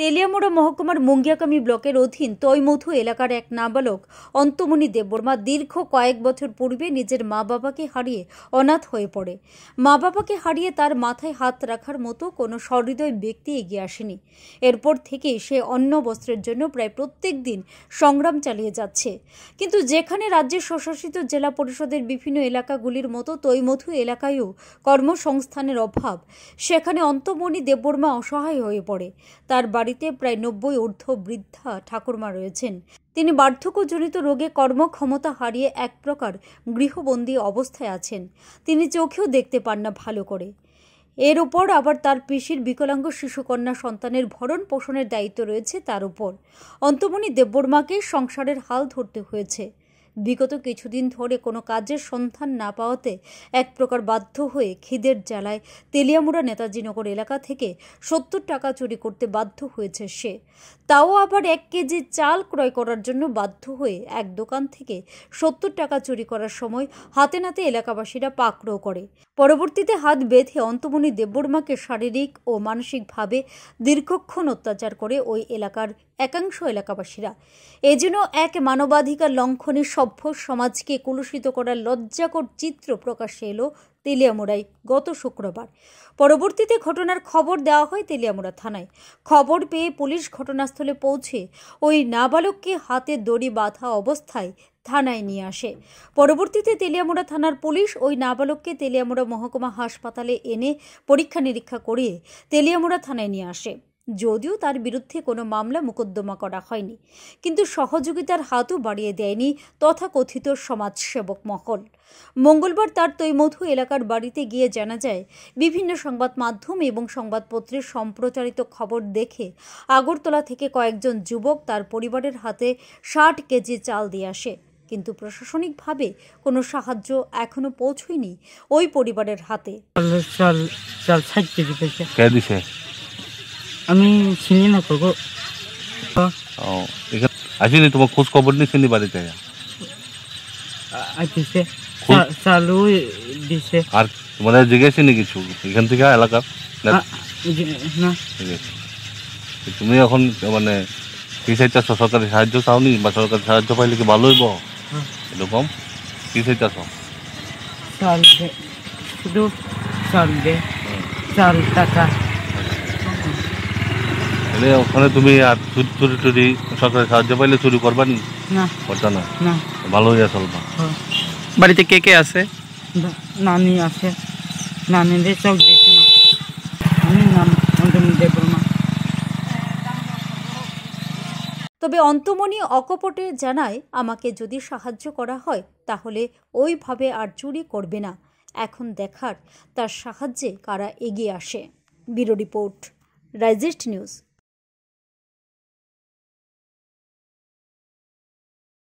তেলিয়ামোড়া মহকুমার মুঙ্গিয়াকামী ব্লকের অধীন তৈমধু এলাকার এক নাবালক অন্তমণি দেববর্মা দীর্ঘ কয়েক বছর পূর্বে নিজের মা বাবাকে হারিয়ে অনাথ হয়ে পড়ে মা বাবাকে হারিয়ে তার মাথায় হাত রাখার মতো কোনো সহৃদয় ব্যক্তি এগিয়ে আসেনি এরপর থেকে সে অন্য বস্ত্রের জন্য প্রায় প্রত্যেক দিন সংগ্রাম চালিয়ে যাচ্ছে কিন্তু যেখানে রাজ্যের স্বশাসিত জেলা পরিষদের বিভিন্ন এলাকাগুলির মতো তৈমধু এলাকায়ও কর্মসংস্থানের অভাব সেখানে অন্তমণি দেববর্মা অসহায় হয়ে পড়ে তার বাড়িতে প্রায় নব্বই ঊর্ধ্ব বৃদ্ধা ঠাকুরমা রয়েছেন তিনি বার্ধক্যজনিত রোগে কর্মক্ষমতা হারিয়ে এক প্রকার গৃহবন্দী অবস্থায় আছেন তিনি চোখেও দেখতে পান না ভালো করে এর উপর আবার তার পিসির বিকলাঙ্গ শিশুকন্যা সন্তানের ভরণ পোষণের দায়িত্ব রয়েছে তার উপর অন্তমণি দেববর্মাকে সংসারের হাল ধরতে হয়েছে বিগত কিছুদিন ধরে কোনো কাজের সন্ধান না পাওয়াতে এক প্রকার বাধ্য হয়ে খিদের জ্বালায় তেলিয়ামুড়া নেতাজিনগর এলাকা থেকে সত্তর টাকা চুরি করতে বাধ্য হয়েছে সে তাও আবার এক কেজি চাল ক্রয় করার জন্য বাধ্য হয়ে এক দোকান থেকে সত্তর টাকা চুরি করার সময় হাতে নাতে এলাকাবাসীরা পাকড়ও করে পরবর্তীতে হাত বেঁধে অন্তমণি দেববর্মাকে শারীরিক ও মানসিকভাবে দীর্ঘক্ষণ অত্যাচার করে ওই এলাকার একাংশ এলাকাবাসীরা এজন্য এক মানবাধিকার লঙ্ঘনে সভ্য সমাজকে কলুষিত করার লজ্জাকর চিত্র প্রকাশে এলো তেলিয়ামুড়ায় গত শুক্রবার পরবর্তীতে ঘটনার খবর দেওয়া হয় তেলিয়ামুড়া থানায় খবর পেয়ে পুলিশ ঘটনাস্থলে পৌঁছে ওই নাবালককে হাতে দড়ি বাঁধা অবস্থায় থানায় নিয়ে আসে পরবর্তীতে তেলিয়ামুড়া থানার পুলিশ ওই নাবালককে তেলিয়ামুড়া মহকুমা হাসপাতালে এনে পরীক্ষা নিরীক্ষা করিয়ে তেলিয়ামুড়া থানায় নিয়ে আসে যদিও তার বিরুদ্ধে কোনো মামলা মোকদ্দমা করা হয়নি কিন্তু সহযোগিতার হাতও বাড়িয়ে দেয়নি তথাকথিত সমাজসেবক মহল মঙ্গলবার তার তৈমধু এলাকার বাড়িতে গিয়ে জানা যায় বিভিন্ন সংবাদ মাধ্যম এবং সংবাদপত্রের সম্প্রচারিত খবর দেখে আগরতলা থেকে কয়েকজন যুবক তার পরিবারের হাতে ষাট কেজি চাল দিয়ে আসে কিন্তু প্রশাসনিকভাবে কোনো সাহায্য এখনো পৌঁছয়নি ওই পরিবারের হাতে আমি চিনি না তো ও এখানে আসিনি তোমার খোঁজ খবর নিয়েছি নি বাড়িতে আইতেছে চালু দিছে আর তোমাদের জিজ্ঞেসি নি কিছু এখান থেকে এলাকা না তুমি এখন মানে কি চাইতেছ সরকারি সাহায্য চাওনি বা সরকারি সাহায্য পাইলে কি ভালো হইব এরকম কি চাইতেছ চাল শুধু চাল দে চাল টাকা তাহলে ওখানে তুমি আর চুরি টুরি সরকারের সাহায্য পাইলে চুরি করবা নি না করতা না না ভালো হইয়া চলবা হ্যাঁ। বাড়িতে কে কে আছে নানি আছে নানিদের চোখ দেখি না আমি নাম অন্তমী দেবরমা তবে অন্তমণি অকপটে জানায় আমাকে যদি সাহায্য করা হয় তাহলে ওইভাবে আর চুরি করবে না এখন দেখার তার সাহায্যে কারা এগিয়ে আসে ব্যুরো রিপোর্ট রাইজেস্ট নিউজ